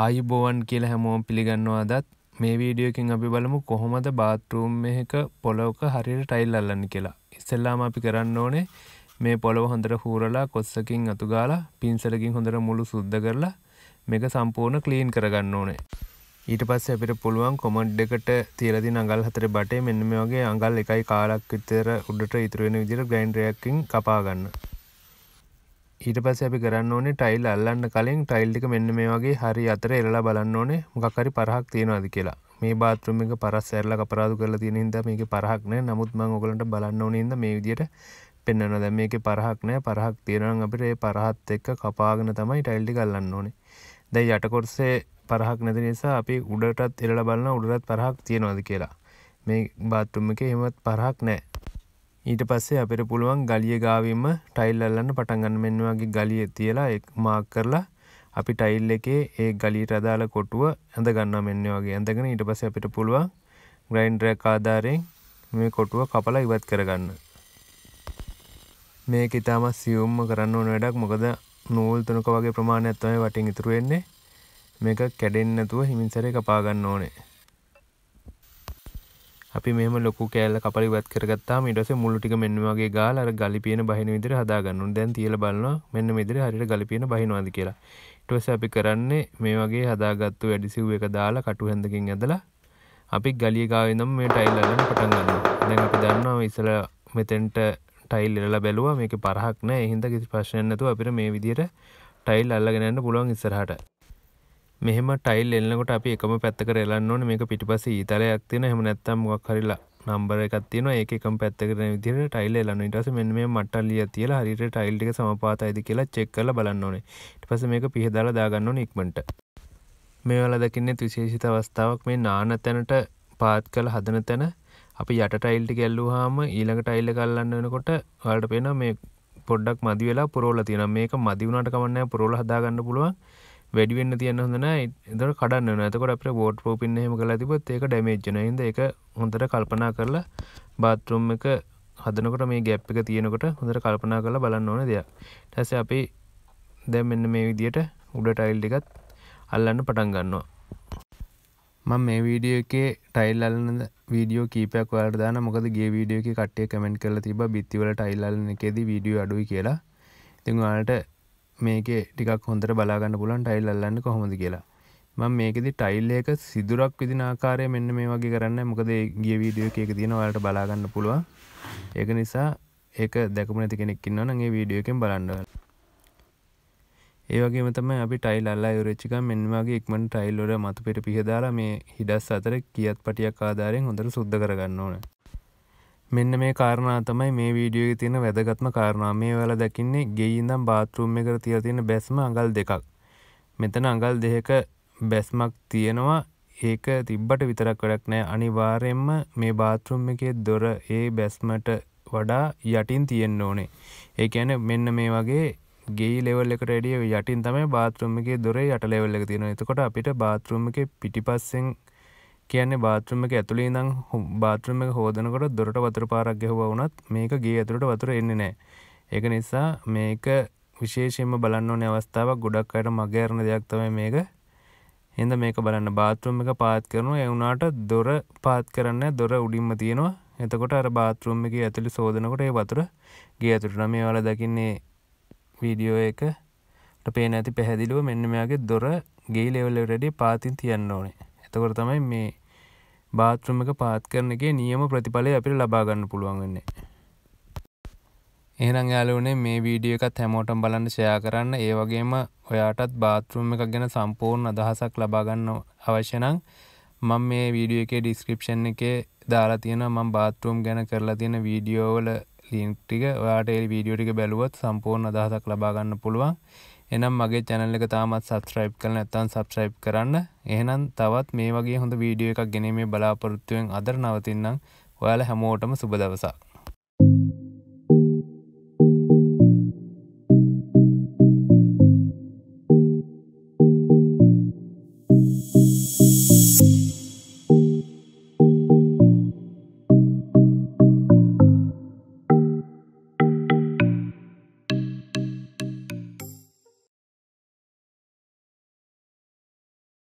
ආයුබෝවන් කියල හැමෝම් පිළිගන්නවා දත් මේ වීඩියෝකින් අපි බලමු කොහොමද බාත්රූම් එක පොලොවක හරියට ටයිල් අල්ලන්න කියලා ඉස්සල්ලාම අපි කරන්න ඕනේ මේ පොළොව හොඳර හූරලා කොස්සකින් අතුගාලා පින්සලකින් හොඳර මුළු සුද්ධ කරලා මේක සම්පූර්ණ ක්ලීන් කරගන්න ඕනේ ඊට පස්ස අපිට පුළුවන් කොමඩ් එකට තියරදි අඟල් හතර බටේ මෙන්න මේ වගේ අඟල් එකයි කාලක් විතර උඩට ඉතුරුවෙන විදිර ග්‍රයින්ඩරයක්කින් කපාගන්න ඊට පස අපි කරන්න ඕනේ ටයිල් අල්ලන්න කලින් ටයිල්ටික මෙන්න මේ වගේ හරි අතර එල්ලා බලන්න ඕනේ මොකක්හරි පරහක් තියෙනවාද කියලා මේ බාත්‍රම එක පරස් ඇල්ල පරාදු කරලා තියෙන ද මේක පරහක්නෑ නමුත් මං ඔගලට බලන්න ඕනේද මේ විදියට පෙන්න්න දැ මේක පරහක් නෑ පරහක් තියෙනන අපිට ඒ පරහත් එක්ක කපාගෙන තමයි ටයිල්ටි කල්ලන්න ඕනේ දැයි යටකොටසේ පරහක් නැති නිසා අපි උඩටත් එල්ල බලන්න උඩරත් පරහක් තියෙනවාද කියලා මේ බාත්තුම එක හෙමත් පරහක් නෑ ඊට පස්සේ අපිට පුළුවන් ගලිය ගාවීම ටයිල් අල්ලන්න පටන්ගන්න මෙන්න වගේ ගලිය තියලා එක් මාක් කරලා අපි ටයිල් එකේ ඒ ගලීට අදාළ කොටුව ඇඳ ගන්න මෙන්න වගේ ඇඳගෙන ඊට පස්සේ අපිට පුළුවන් ග්‍රයින්ඩරයක් ආධාරයෙන් මේ කොටුව කපලා ඉවත් කරගන්න මේක ඉතාමත් සියුම්ම කරන්න ඕන වැඩක් මොකද නූල් තුනක වගේ ප්‍රමාණයක් තමයි වටින් ඉතුරු වෙන්නේ මේක කැඩෙන්නේ නැතුව හිමින් සැරේ කපා ගන්න ඕනේ අපි මෙම ලොකු කෑල්ල කපල වත් කරගත්තා මිටස මුල්ටික මෙන්නවාගේ ගාල අර ගලිපියන බහින විදිර හදාගන්නු දැන් තියල බලන්නවා මෙන්න මෙදිර හරිට ගලිපියන බහිනවාද කියලා ටවස අපි කරන්නේ මේ වගේ හදාගත්තු වැඩිසිව් එක දාලා කටු හැඳකින් ඇදලා අපි ගලියගාවනම් මේ ටයිල්ලන්න පටන්ගන්න දැන් අපි දන්නවා ඉසල මෙතෙන්ට ටයිල් එලා බැලුව මේක පරහක් නෑ එහින්ද කිසි ප්‍රශ්නයන්නතු අපිට මේ විදියට ටයිල් අල්ලගෙනන්න පුළුවන් ඉස්සරහට මෙහම ටයිල් එල්න්නකොට අපි එකම පැත්තක එලන්න ඕන මේක පිටිපස ඉතලයක් තියෙන හම නැත්තම් ගක් හරිලා නම්බර එකත් තියෙන ඒක එකම පැත්තකරන විදිර ටයිල් එලන්න ඉටස මෙ මේ මටල්ලිය තියලා හරිට ටයිල්ටික සමපාත අයිද කියලා චෙක් කල බලන්න ඕනේ ඉට පස මේක පිහදාලා දාගන්න ඉක්මට මේවල දකින්නේ තුශේෂිත අවස්ථාවක් මේ නාන තැනට පාත් කළ හදන තැන අපි යට ටයිල්ටි ගැල්ලූ හාම ඊළඟ ටයිල්ල කල්ලන්න වෙනකොට වලට පෙන මේ පොඩ්ඩක් මදි වෙලා පුරෝල තියෙන මේක මදිවුණට කමන්න පුරෝල හදාගන්න පුළුවන් වැඩිවෙන්න තියන්න හොඳන දර කඩන්න නතකොට අප ෝඩ් පෝපින්න හම කලා තිබොත් ඒක ඩමේජ්නයිද එක හොඳට කල්පනා කරලා බාත්රුම් එක හදනකොට මේ ගැප් එක තියෙනකොට හොඳට කල්පනා කරලා බලන්න ඕන දෙයක් ටැස අපි දැම් මෙන්න මේ විදියට උඩ ටයිල් එකත් අල්ලන්න පටන් ගන්නවා මං මේ වීඩියෝ එකේ ටයිල් අල්ලන වීඩියෝ කීපයක් වලට දාන මොකද ගේ වීඩියෝ එක කට්ටිය කමෙන්ට් කරලා තිබ්බා බිත්තිවල ටයිල් අල්ලන එකේදී වීඩියෝ අඩුයි කියලා. ඉතින් ඔයාලට මේක ටිකක් හොඳට බලාගන්න පුලන් ටයිල් අල්ලන්න කොහොමද කියලා මං මේකෙදි ටයිල් එක සිදුරක් විදින ආකාරය මෙන්න මේ වගේ කරන්න මොකද ගිය වීඩියෝ එක තියෙන වලට බලාගන්න පුළුවන් ඒක නිසා ඒක දැකම නැති කෙනෙක් ඉන්නවා නම් ඒ වීඩියෝ එකෙන් බලන්න ඒ වගේම තමයි අපි ටයිල් අල්ලා යුරච්චික මෙන්න වගේ ඉක්මන් ටයිල් වල මතු පිට පිහදාලා මේ හිඩස් අතර කියත් පටියක් ආධාරයෙන් හොඳට සුද්ධ කරගන්න ඕනේ මෙන්න මේ කාරණා තමයි මේ වීඩියෝ තියෙන වැදගත්ම කාරණා මේ වල දකින්නේ ගෙයින්දම් බාත්රූම් එකට තියලා තියෙන බැස්ම අඟල් දෙකක් මෙතන අඟල් දෙක බැස්මක් තියෙනවා ඒක තිබ්බට විතරක් වැඩක් නෑ අනිවාර්යෙන්ම මේ බාත්‍රූම් එකේ දොර ඒ බැස්මට වඩා යටින් තියෙන්න ඕනේ ඒ ඇන මෙන්න මේ වගේ ගේ ලෙවල් එක රඩිය යටින් තමයි බාත්‍රම එක දොර යට ලෙවල් එක තියෙන එතකොට අපිට බාත්‍රම එක පිටිපස්සෙන් කියන්නේ බාත්‍රම එක ඇතුළේ නම් බාත්‍රම එක හෝදනකොට දොරට වතුර පාරක් ගැහුව වුණත් මේක ගේ ඇතුළට වතුර එන්නේ නෑ ඒක නිසා මේක විශේෂයෙන්ම බලන්න ඕනේ අවස්ථාවක් ගොඩක් අයට මග ඇරන දෙයක් තමයි මේක හින්දා මේක බලන්න බාත්‍රූම් එක පාත් කරනවා ඒ වුණාට දොර පාත් කරන්න දොර උඩින්ම තියෙනවා එතකොට අර බාත්‍රූම් එකේ ඇතුළේ සෝදනකොට ඒ වතුර ගේ ඇතුළට නම් මේවල දකින්නේ වීඩියෝ එක පේන ඇති පැහැදිලිව මෙන්න මෙයාගේ දොර ගේ ලෙවල් එකට පාතින් තියන්න ඕනේ එතකොට තමයි මේ බාත්‍රමක පාත් කරනගේ නියම ප්‍රතිඵලය අපිට ලබාගන්න පුළුවන්ගන්නේ එහරං යාලුනේ මේ වීඩිය එකත් හැමෝටම් බලන්න ෂයා කරන්න ඒ වගේම ඔයාටත් බාත්‍රම් එක ගැන සම්පූර්ණ අදහසක් ලබාගන්න අවශ්‍යනං මං මේ වීඩිය එකේ ඩිස්ක්‍රපෂන් එක දාලා තියෙන මං බාත්‍රම් ගැන කරලා තියෙන වීඩියෝවල ලින්ටික ඔයාට ඒ වීඩියෝටික බැලුවත් සම්පූර්ණ අදහසක් ලබාගන්න පුළුවන් එනම් මගේ චැනල් එක තාමත් සබස්ක්‍රයිබ් කරන ඇත්තන් සබස්ක්‍රයිබ් කරන්න එහෙනම් තවත් මේ වගේ හොඳ වීඩියෝ එකක් ගැනීමේ බලාපොරොත්තුවෙන් අදර නවතින්නම් ඔයාල හැමෝටම සුබ දවසක්